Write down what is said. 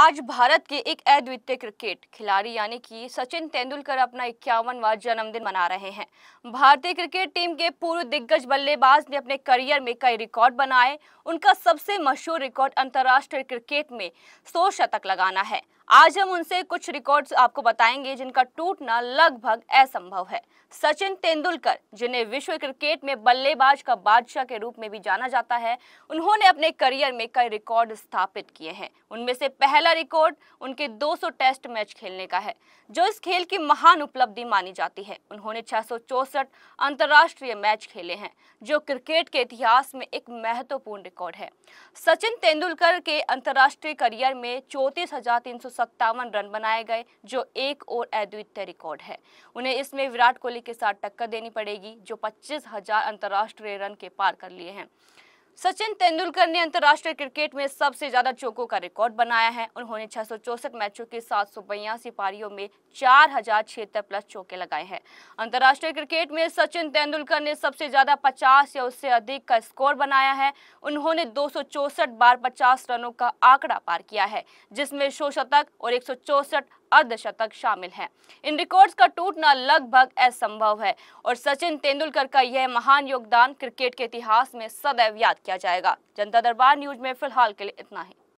आज भारत के एक अद्वितीय क्रिकेट खिलाड़ी यानी कि सचिन तेंदुलकर अपना इक्यावनवा जन्मदिन मना रहे हैं भारतीय क्रिकेट टीम के पूर्व दिग्गज बल्लेबाज ने अपने करियर में कई रिकॉर्ड बनाए उनका सबसे मशहूर रिकॉर्ड अंतर्राष्ट्रीय क्रिकेट में सौ शतक लगाना है आज हम उनसे कुछ रिकॉर्ड्स आपको बताएंगे जिनका टूटना लगभग असंभव है सचिन तेंदुलकर जिन्हें विश्व क्रिकेट में बल्लेबाज का बादशाह के रूप में भी जाना जाता है उन्होंने अपने करियर में कई रिकॉर्ड स्थापित किए हैं उनमें से पहला रिकॉर्ड उनके 200 टेस्ट मैच खेलने का है जो इस खेल की महान उपलब्धि मानी जाती है उन्होंने छह अंतर्राष्ट्रीय मैच खेले हैं जो क्रिकेट के इतिहास में एक महत्वपूर्ण रिकॉर्ड है सचिन तेंदुलकर के अंतर्राष्ट्रीय करियर में चौंतीस सत्तावन रन बनाए गए जो एक और अद्वितीय रिकॉर्ड है उन्हें इसमें विराट कोहली के साथ टक्कर देनी पड़ेगी जो पच्चीस हजार अंतर्राष्ट्रीय रन के पार कर लिए हैं सचिन तेंदुलकर ने अंतर्राष्ट्रीय क्रिकेट में सबसे ज्यादा चौकों का रिकॉर्ड बनाया है उन्होंने छह मैचों के सात पारियों में चार हजार छिहत्तर प्लस चौके लगाए हैं अंतर्राष्ट्रीय क्रिकेट में सचिन तेंदुलकर ने सबसे ज्यादा 50 या उससे अधिक का स्कोर बनाया है उन्होंने दो बार 50 रनों का आंकड़ा पार किया है जिसमें सौ शतक और एक अर्धशतक शामिल हैं इन रिकॉर्ड्स का टूटना लगभग असंभव है और सचिन तेंदुलकर का यह महान योगदान क्रिकेट के इतिहास में सदैव याद किया किया जाएगा जनता दरबार न्यूज में फिलहाल के लिए इतना ही